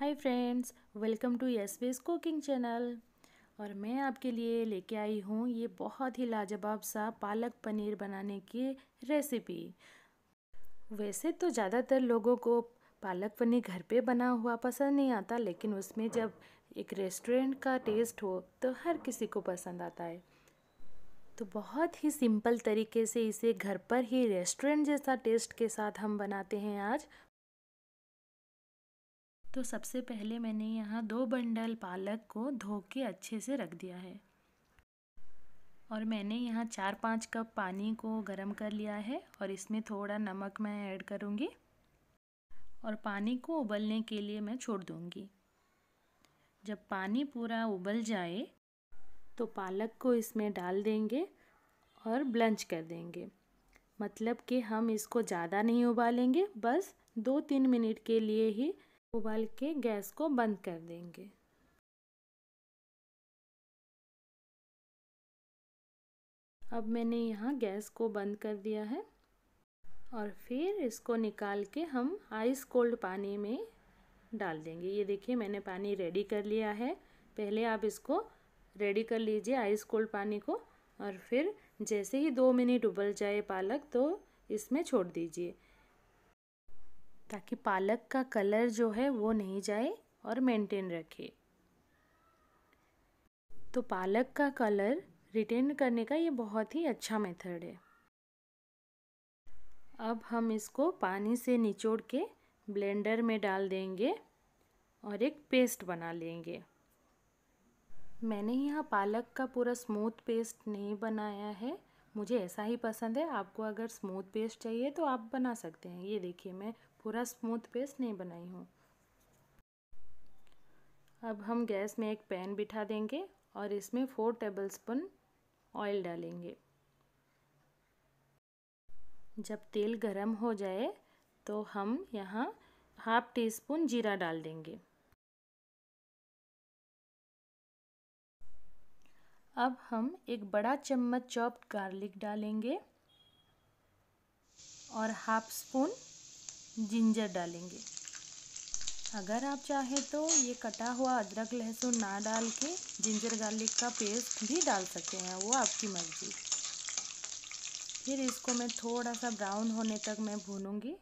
Hi friends welcome to yes base cooking channel और मैं आपके लिए लेके आई हूँ ये बहुत ही लाजवाब सा पालक पनीर बनाने की रेसिपी वैसे तो ज़्यादातर लोगों को पालक पनीर घर पे बना हुआ पसंद नहीं आता लेकिन उसमें जब एक रेस्टोरेंट का टेस्ट हो तो हर किसी को पसंद आता है तो बहुत ही सिंपल तरीके से इसे घर पर ही रेस्टोरेंट जैसा टेस्ट के साथ हम बनाते हैं आज तो सबसे पहले मैंने यहाँ दो बंडल पालक को धो के अच्छे से रख दिया है और मैंने यहाँ चार पाँच कप पानी को गर्म कर लिया है और इसमें थोड़ा नमक मैं ऐड करूँगी और पानी को उबलने के लिए मैं छोड़ दूँगी जब पानी पूरा उबल जाए तो पालक को इसमें डाल देंगे और ब्लंच कर देंगे मतलब कि हम इसको ज़्यादा नहीं उबालेंगे बस दो तीन मिनट के लिए ही उबाल के गैस को बंद कर देंगे अब मैंने यहाँ गैस को बंद कर दिया है और फिर इसको निकाल के हम आइस कोल्ड पानी में डाल देंगे ये देखिए मैंने पानी रेडी कर लिया है पहले आप इसको रेडी कर लीजिए आइस कोल्ड पानी को और फिर जैसे ही दो मिनट उबल जाए पालक तो इसमें छोड़ दीजिए ताकि पालक का कलर जो है वो नहीं जाए और मेंटेन रखे तो पालक का कलर रिटेन करने का ये बहुत ही अच्छा मेथड है अब हम इसको पानी से निचोड़ के ब्लेंडर में डाल देंगे और एक पेस्ट बना लेंगे मैंने यहाँ पालक का पूरा स्मूथ पेस्ट नहीं बनाया है मुझे ऐसा ही पसंद है आपको अगर स्मूथ पेस्ट चाहिए तो आप बना सकते हैं ये देखिए मैं पूरा स्मूथ पेस्ट नहीं बनाई हूँ अब हम गैस में एक पैन बिठा देंगे और इसमें फोर टेबलस्पून ऑयल डालेंगे जब तेल गरम हो जाए तो हम यहाँ हाफ टी स्पून जीरा डाल देंगे अब हम एक बड़ा चम्मच चॉप्ड गार्लिक डालेंगे और हाफ स्पून जिंजर डालेंगे अगर आप चाहें तो ये कटा हुआ अदरक लहसुन ना डाल के जिंजर गार्लिक का पेस्ट भी डाल सकते हैं वो आपकी मर्ज़ी फिर इसको मैं थोड़ा सा ब्राउन होने तक मैं भूनूंगी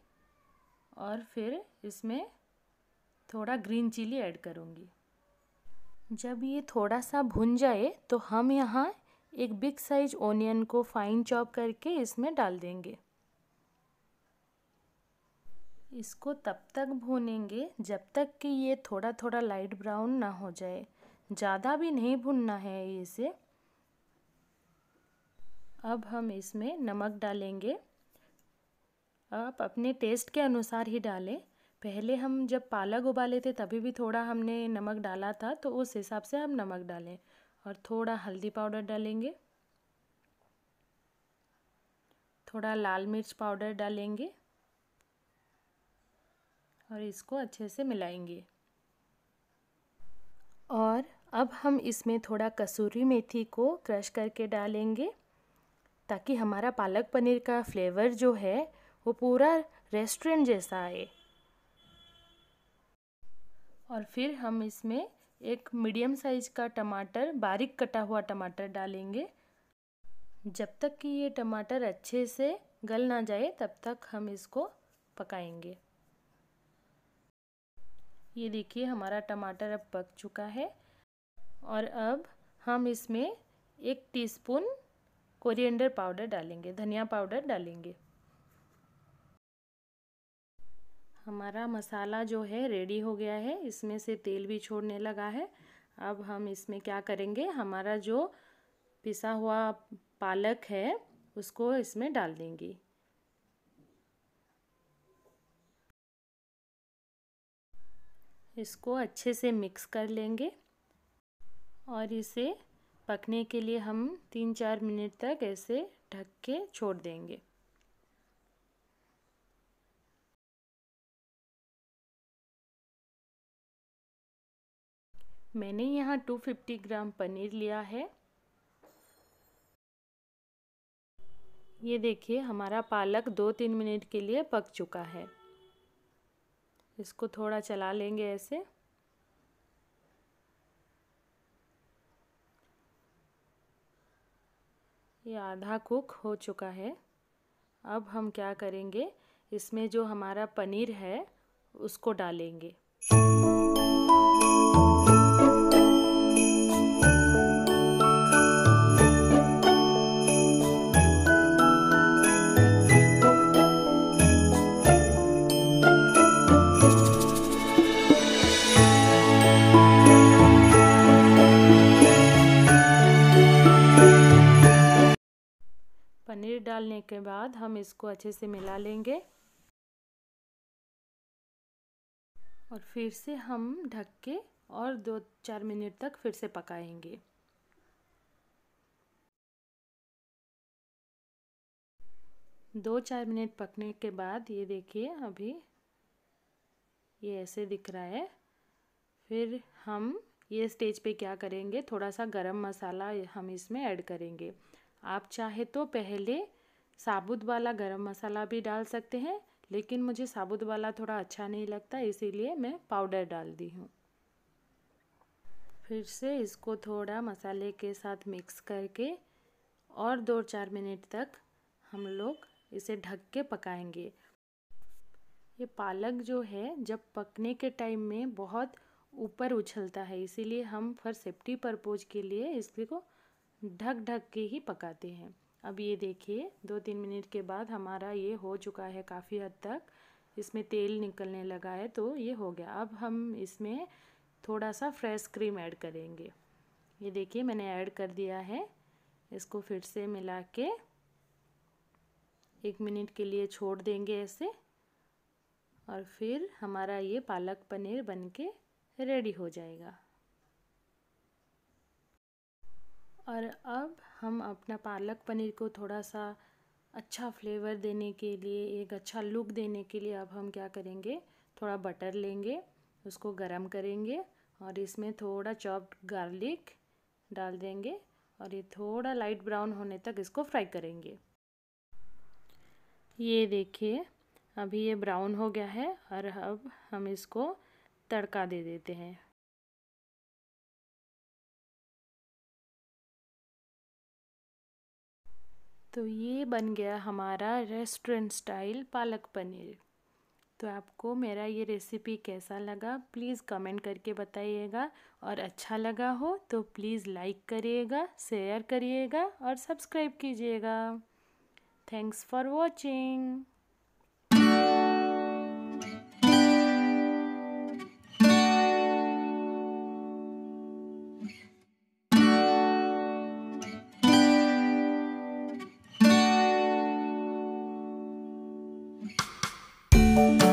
और फिर इसमें थोड़ा ग्रीन चिली ऐड करूँगी जब ये थोड़ा सा भुन जाए तो हम यहाँ एक बिग साइज ओनियन को फाइन चॉप करके इसमें डाल देंगे इसको तब तक भूनेंगे जब तक कि ये थोड़ा थोड़ा लाइट ब्राउन ना हो जाए ज़्यादा भी नहीं भुनना है इसे अब हम इसमें नमक डालेंगे आप अपने टेस्ट के अनुसार ही डालें पहले हम जब पालक उबाले थे तभी भी थोड़ा हमने नमक डाला था तो उस हिसाब से हम नमक डालें और थोड़ा हल्दी पाउडर डालेंगे थोड़ा लाल मिर्च पाउडर डालेंगे और इसको अच्छे से मिलाएंगे और अब हम इसमें थोड़ा कसूरी मेथी को क्रश करके डालेंगे ताकि हमारा पालक पनीर का फ्लेवर जो है वो पूरा रेस्टोरेंट जैसा आए और फिर हम इसमें एक मीडियम साइज़ का टमाटर बारीक कटा हुआ टमाटर डालेंगे जब तक कि ये टमाटर अच्छे से गल ना जाए तब तक हम इसको पकाएंगे ये देखिए हमारा टमाटर अब पक चुका है और अब हम इसमें एक टीस्पून कोरिएंडर पाउडर डालेंगे धनिया पाउडर डालेंगे हमारा मसाला जो है रेडी हो गया है इसमें से तेल भी छोड़ने लगा है अब हम इसमें क्या करेंगे हमारा जो पिसा हुआ पालक है उसको इसमें डाल देंगे इसको अच्छे से मिक्स कर लेंगे और इसे पकने के लिए हम तीन चार मिनट तक ऐसे ढक के छोड़ देंगे मैंने यहाँ 250 ग्राम पनीर लिया है ये देखिए हमारा पालक दो तीन मिनट के लिए पक चुका है इसको थोड़ा चला लेंगे ऐसे ये आधा कुक हो चुका है अब हम क्या करेंगे इसमें जो हमारा पनीर है उसको डालेंगे डालने के बाद हम इसको अच्छे से मिला लेंगे और फिर से हम ढक के और दो चार मिनट तक फिर से पकाएंगे दो चार मिनट पकने के बाद ये देखिए अभी ये ऐसे दिख रहा है फिर हम ये स्टेज पे क्या करेंगे थोड़ा सा गरम मसाला हम इसमें ऐड करेंगे आप चाहे तो पहले साबुत वाला गरम मसाला भी डाल सकते हैं लेकिन मुझे साबुत वाला थोड़ा अच्छा नहीं लगता इसीलिए मैं पाउडर डाल दी हूँ फिर से इसको थोड़ा मसाले के साथ मिक्स करके और दो चार मिनट तक हम लोग इसे ढक के पकाएंगे ये पालक जो है जब पकने के टाइम में बहुत ऊपर उछलता है इसीलिए हम फॉर सेफ्टी परपोज़ के लिए इसको ढक ढक के ही पकाते हैं अब ये देखिए दो तीन मिनट के बाद हमारा ये हो चुका है काफ़ी हद तक इसमें तेल निकलने लगा है तो ये हो गया अब हम इसमें थोड़ा सा फ्रेश क्रीम ऐड करेंगे ये देखिए मैंने ऐड कर दिया है इसको फिर से मिला के एक मिनट के लिए छोड़ देंगे ऐसे और फिर हमारा ये पालक पनीर बन के रेडी हो जाएगा और अब हम अपना पालक पनीर को थोड़ा सा अच्छा फ्लेवर देने के लिए एक अच्छा लुक देने के लिए अब हम क्या करेंगे थोड़ा बटर लेंगे उसको गरम करेंगे और इसमें थोड़ा चॉप्ड गार्लिक डाल देंगे और ये थोड़ा लाइट ब्राउन होने तक इसको फ्राई करेंगे ये देखिए अभी ये ब्राउन हो गया है और अब हम इसको तड़का दे देते हैं तो ये बन गया हमारा रेस्टोरेंट स्टाइल पालक पनीर तो आपको मेरा ये रेसिपी कैसा लगा प्लीज़ कमेंट करके बताइएगा और अच्छा लगा हो तो प्लीज़ लाइक करिएगा शेयर करिएगा और सब्सक्राइब कीजिएगा thanks for watching Thank you.